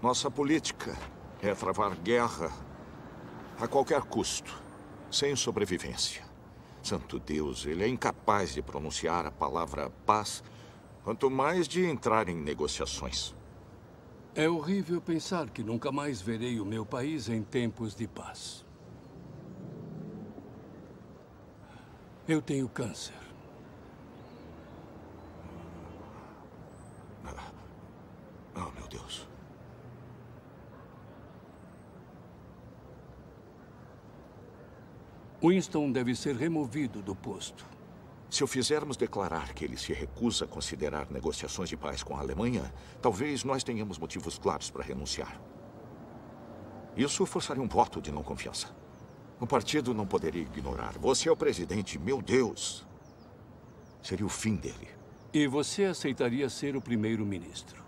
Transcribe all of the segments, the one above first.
Nossa política é travar guerra a qualquer custo, sem sobrevivência. Santo Deus, ele é incapaz de pronunciar a palavra paz, quanto mais de entrar em negociações. É horrível pensar que nunca mais verei o meu país em tempos de paz. Eu tenho câncer. Oh, meu Deus. Winston deve ser removido do posto. Se o fizermos declarar que ele se recusa a considerar negociações de paz com a Alemanha, talvez nós tenhamos motivos claros para renunciar. Isso forçaria um voto de não confiança. O partido não poderia ignorar. Você é o presidente, meu Deus! Seria o fim dele. E você aceitaria ser o primeiro-ministro?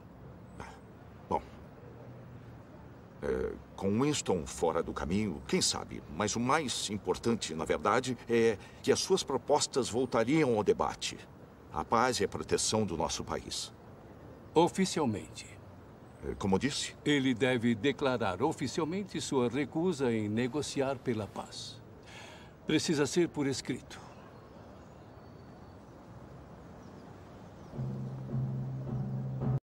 É, com Winston fora do caminho, quem sabe? Mas o mais importante, na verdade, é que as suas propostas voltariam ao debate. A paz e a proteção do nosso país. Oficialmente. É, como disse? Ele deve declarar oficialmente sua recusa em negociar pela paz. Precisa ser por escrito.